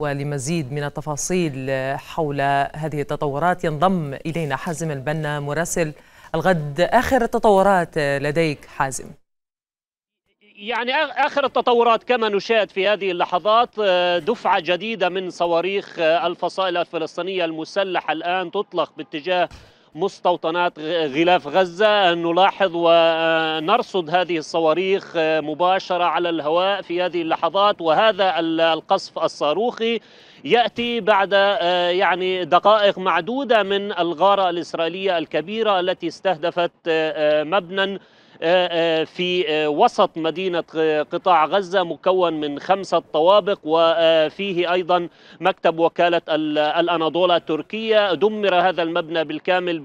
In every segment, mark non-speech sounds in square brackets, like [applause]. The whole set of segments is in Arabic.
ولمزيد من التفاصيل حول هذه التطورات ينضم إلينا حازم البنا مراسل الغد آخر التطورات لديك حازم يعني اخر التطورات كما نشاهد في هذه اللحظات آه، دفعه جديده من صواريخ آه، الفصائل الفلسطينيه المسلحه الان تطلق باتجاه مستوطنات غلاف غزة نلاحظ ونرصد هذه الصواريخ مباشرة على الهواء في هذه اللحظات وهذا القصف الصاروخي ياتي بعد آه، يعني دقائق معدوده من الغاره الاسرائيليه الكبيره التي استهدفت آه، آه، مبنى آه، آه، في آه، وسط مدينة قطاع غزة مكون من خمسة طوابق وفيه أيضا مكتب وكالة الأناضولة التركية دمر هذا المبنى بالكامل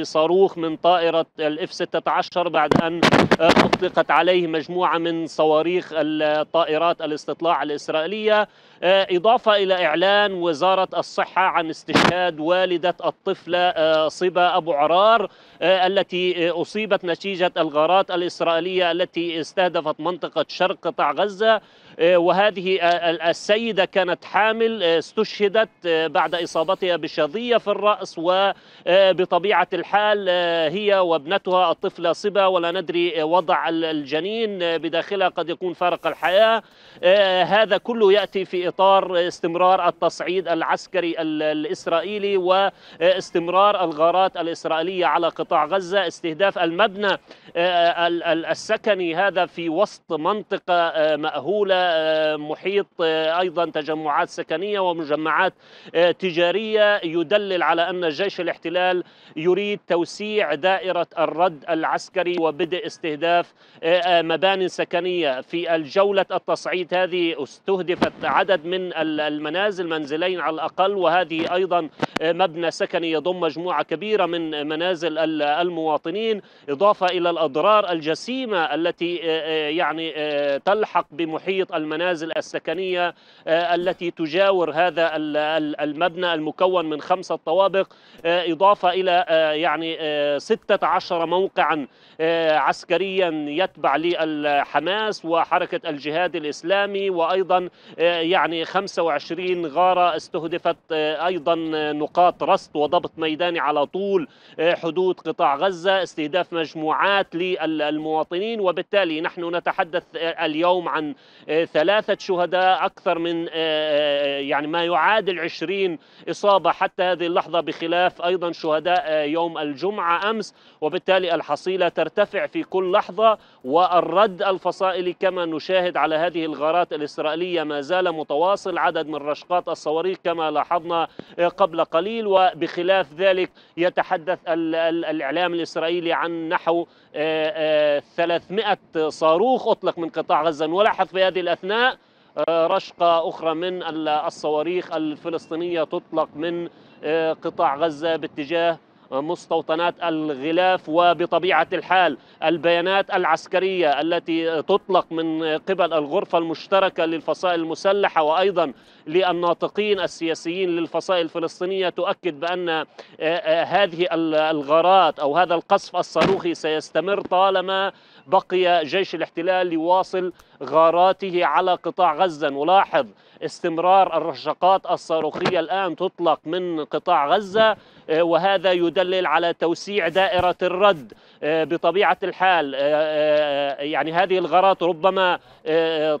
بصاروخ من طائرة الاف 16 بعد أن أطلقت عليه مجموعة من صواريخ الطائرات الاستطلاع الإسرائيلية إضافة إلى إعلان وزارة الصحة عن استشهاد والدة الطفلة صبا أبو عرار التي أصيبت نتيجة الغرام الطائرات الإسرائيلية التي استهدفت منطقة شرق قطاع غزة آه، وهذه السيدة كانت حامل آه، استشهدت آه، بعد إصابتها بشظية في الرأس وبطبيعة الحال هي وابنتها الطفلة صبا ولا ندري وضع الجنين بداخلها قد يكون فارق الحياة هذا كله يأتي في إطار استمرار التصعيد العسكري الإسرائيلي واستمرار الغارات الإسرائيلية على قطاع غزة استهداف المبنى السكني هذا في وسط منطقة آه، مأهولة آه، محيط آه، أيضا تجمعات سكنية ومجمعات تجارية يدلل على أن جيش الاحتلال يريد توسيع دائرة الرد العسكري وبدء استهداف مباني سكنية في الجولة التصعيد هذه استهدفت عدد من المنازل منزلين على الأقل وهذه أيضا مبنى سكني يضم مجموعة كبيرة من منازل المواطنين إضافة إلى الأضرار الأمطار الجسيمة التي آه، آه، يعني آه، تلحق بمحيط المنازل السكنية التي تجاور هذا المبنى المكون من خمسة طوابق إضافة إلى يعني 16 موقعا عسكريا يتبع للحماس وحركة الجهاد الإسلامي وأيضا يعني 25 غارة استهدفت أيضا نقاط رصد وضبط ميداني على طول حدود قطاع غزة استهداف مجموعات لل المواطنين وبالتالي نحن نتحدث آه، اليوم عن آه، ثلاثة شهداء أكثر من آه، يعني ما يعادل 20 إصابة حتى هذه اللحظة بخلاف أيضا شهداء يوم الجمعة أمس وبالتالي الحصيلة ترتفع في كل لحظة والرد الفصائلي كما نشاهد على هذه الغارات الإسرائيلية ما زال متواصل عدد من رشقات الصواريخ كما لاحظنا قبل قليل وبخلاف ذلك يتحدث الإعلام الإسرائيلي عن نحو 300 صاروخ أطلق من قطاع غزة نلاحظ في هذه الأثناء آه، رشقة أخرى من الصواريخ الفلسطينية تطلق من آه، قطاع غزة باتجاه مستوطنات الغلاف وبطبيعه الحال البيانات العسكريه التي تطلق من قبل الغرفه المشتركه للفصائل المسلحه وايضا للناطقين السياسيين للفصائل الفلسطينيه تؤكد بان آه، آه، هذه الغارات او هذا القصف الصاروخي سيستمر طالما بقي جيش الاحتلال يواصل غاراته على قطاع غزة نلاحظ استمرار الرشقات الصاروخية الآن تطلق من قطاع غزة آه، وهذا يدلل على توسيع دائرة الرد آه، بطبيعة الحال آه، يعني هذه الغارات ربما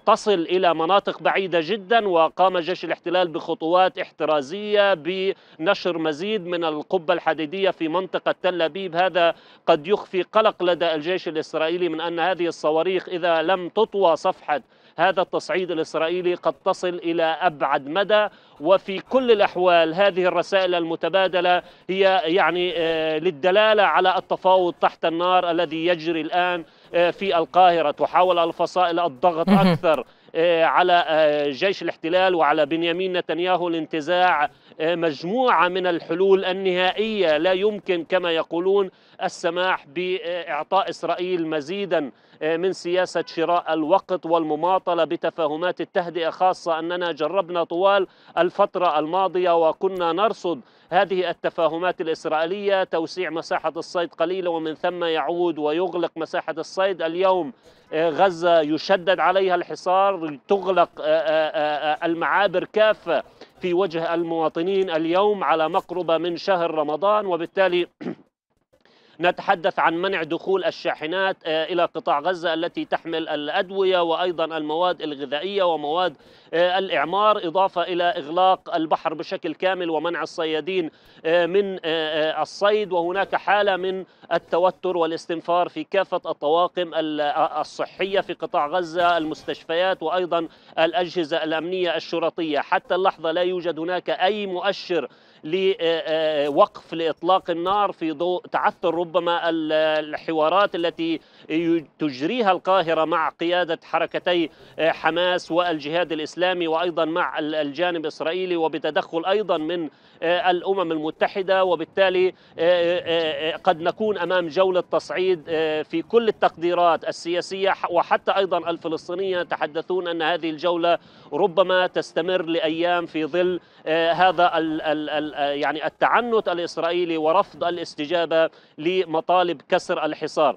تصل إلى مناطق بعيدة جدا وقام جيش الاحتلال بخطوات احترازية بنشر مزيد من القبة الحديدية في منطقة تل أبيب هذا قد يخفي قلق لدى الجيش الإسرائيلي من أن هذه الصواريخ إذا لم تطوى صفحة هذا التصعيد الإسرائيلي قد تصل إلى أبعد مدى وفي كل الأحوال هذه الرسائل المتبادلة هي يعني آه، للدلالة على التفاوض تحت النار الذي يجري الآن آه، في القاهرة تحاول الفصائل الضغط أكثر آه، على جيش الاحتلال وعلى بنيامين نتنياهو لانتزاع آه، مجموعه من الحلول النهائيه لا يمكن كما يقولون السماح باعطاء اسرائيل مزيدا آه، من سياسه شراء الوقت والمماطله بتفاهمات التهدئه خاصه اننا جربنا طوال الفتره الماضيه وكنا نرصد هذه التفاهمات الاسرائيليه توسيع مساحه الصيد قليلا ومن ثم يعود ويغلق مساحه الصيد اليوم آه، غزه يشدد عليها الحصار تغلق المعابر كافه في وجه المواطنين اليوم على مقربة من شهر رمضان وبالتالي [clears throat] نتحدث عن منع دخول الشاحنات آه، إلى قطاع غزة التي تحمل الأدوية وأيضا المواد الغذائية ومواد آه، الإعمار إضافة إلى إغلاق البحر بشكل كامل ومنع الصيادين آه، من الصيد وهناك حالة من التوتر والاستنفار في كافة الطواقم الصحية في قطاع غزة المستشفيات وأيضا الأجهزة الأمنية الشرطية حتى اللحظة لا يوجد هناك أي مؤشر لوقف لإطلاق النار في ضوء تعثر ربما الحوارات التي تجريها القاهرة مع قيادة حركتي آه، حماس والجهاد الإسلامي وأيضا مع الجانب الإسرائيلي وبتدخل أيضا من آه، الأمم المتحدة وبالتالي آه، قد نكون أمام جولة تصعيد في كل التقديرات السياسية وحتى أيضا الفلسطينية يتحدثون أن هذه الجولة ربما تستمر لأيام في ظل هذا ال ال ال آه، يعني التعنت الإسرائيلي ورفض الاستجابة لمطالب كسر الحصار